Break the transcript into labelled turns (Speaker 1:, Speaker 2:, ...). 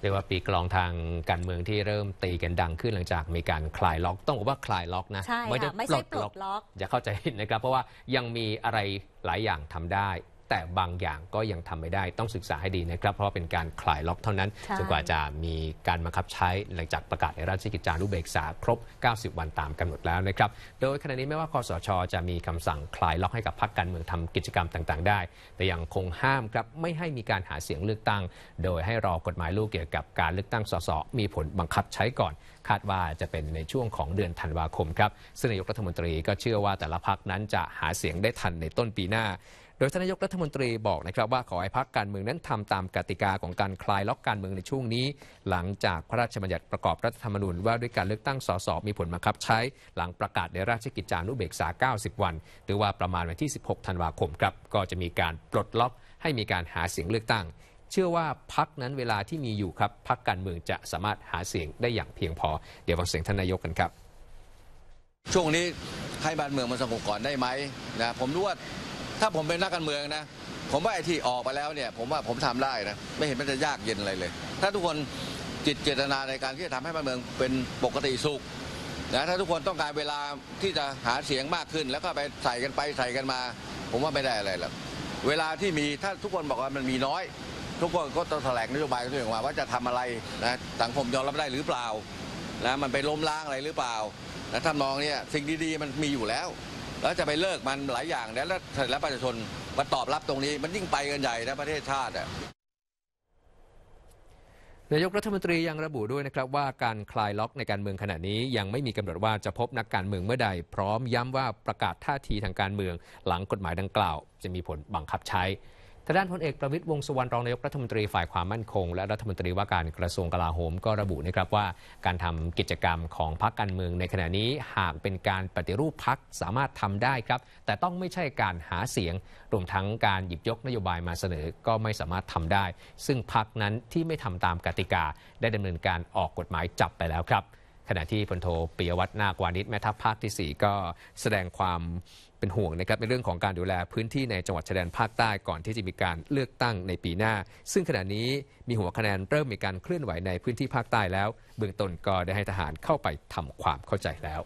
Speaker 1: เรียกว่าปีกลองทางการเมืองที่เริ่มตีกันดังขึ้นหลังจากมีการคลายล็อก ต้องบอกว่าคลายล็อกนะไม่ใช่ปลดล็อกอย่าเข้าใจผิดนะครับ เพราะว่ายังมีอะไรหลายอย่างทำได้แต่บางอย่างก็ยังทำไม่ได้ต้องศึกษาให้ดีนะครับ เพราะเป็นการคลายล็อกเท่านั้นจนกว่าจะมีการบังคับใช้หลังจากประกาศในราชกิจจานุเบกษาครบ 90 วันตามกำหนดแล้วนะครับ โดยขณะนี้ไม่ว่าคอสชจะมีคำสั่งคลายล็อกให้กับพรรคการเมืองทำกิจกรรมต่าง ๆ ได้ แต่ยังคงห้ามครับไม่ให้มีการหาเสียงเลือกตั้งโดยให้รอกฎหมายลูกเกี่ยวกับการเลือกตั้งสสมีผลบังคับใช้ก่อนคาดว่าจะเป็นในช่วงของเดือนธันวาคมครับซึ่งนายกรัฐมนตรีก็เชื่อว่าแต่ละพรรคนั้นจะหาเสียงได้ทันในต้นปีหน้าโดยท่านนายกรัฐมนตรีบอกนะครับว่าขอให้พักการเมืองนั้นทำตามกติกาของการคลายล็อกการเมืองในช่วงนี้ หลังจากพระราชบัญญัติประกอบรัฐธรรมนูญว่าด้วยการเลือกตั้งสสมีผลบังคับใช้ หลังประกาศในราชกิจจานุเบกษา 90 วัน หรือว่าประมาณวันที่ 16 ธันวาคมครับ ก็จะมีการปลดล็อกให้มีการหาเสียงเลือกตั้ง เชื่อว่าพักนั้นเวลาที่มีอยู่ครับพักการเมืองจะสามารถหาเสียงได้อย่างเพียงพอ เดี๋ยวฟังเสียงท่านนายกกันครับ
Speaker 2: ช่วงนี้ให้บ้านเมืองมันสงบก่อนได้ไหมนะผมรู้ว่าถ้าผมเป็นนักการเมืองนะผมว่าไอ้ที่ออกไปแล้วเนี่ยผมว่าผมทำได้นะไม่เห็นมันจะยากเย็นอะไรเลย ถ้าทุกคนจิตเจตนาในการที่จะทำให้บ้านเมืองเป็นปกติสุขนะถ้าทุกคนต้องการเวลาที่จะหาเสียงมากขึ้น แล้วก็ไปใส่กันไปใส่กันมา ผมว่าไม่ได้อะไรหรอกเวลาที่มีถ้าทุกคนบอกว่ามันมีน้อย ทุกคนก็ต้องแถลงนโยบายกันตัวเองว่าว่าจะทำอะไรนะสังคมยอมรับได้หรือเปล่านะมันไปล้มล้างอะไรหรือเปล่านะทานองเนี่ยสิ่งดี ๆ มันมีอยู่แล้วแล้วจะไปเลิกมันหลายอย่างแล้วแล้วประชาชนมาตอบรับตรงนี้ มันยิ่งไปกันใหญ่นะประเทศชาติอ
Speaker 1: นายกรัฐมนตรียังระบุด้วยนะครับ ว่าการคลายล็อกในการเมืองขณะนี้ยังไม่มีกำหนดว่าจะพบนักการเมืองเมื่อใด พร้อมย้ำว่าประกาศท่าทีทางการเมือง หลังกฎหมายดังกล่าว จะมีผลบังคับใช้ทางด้านพลเอกประวิตยวงสุวรรณรองนายกรัฐมนตรีฝ่ายความมั่นคงและรัฐมนตรีว่าการกระทรวงกลาโหมก็ระบุนะครับว่าการทำกิจกรรมของพรรคการเมือง ในขณะนี้หากเป็นการปฏิรูปพรรคสามารถทำได้ครับ แต่ต้องไม่ใช่การหาเสียง รวมทั้งการหยิบยกนโยบายมาเสนอก็ไม่สามารถทำได้ ซึ่งพรรคนั้นที่ไม่ทำตามกติกาได้ดำเนินการออกกฎหมายจับไปแล้วครับขณะที่พลโทปิยวัฒนาควานิชแม่ทัพภาคที่4ก็แสดงความเป็นห่วงนะครับในเรื่องของการดูแลพื้นที่ในจังหวัดชายแดนภาคใต้ก่อนที่จะมีการเลือกตั้งในปีหน้า ซึ่งขณะนี้มีหัวคะแนนเริ่มมีการเคลื่อนไหวในพื้นที่ภาคใต้แล้วเบื้องต้นก็ได้ให้ทหารเข้าไปทำความเข้าใจแล้ว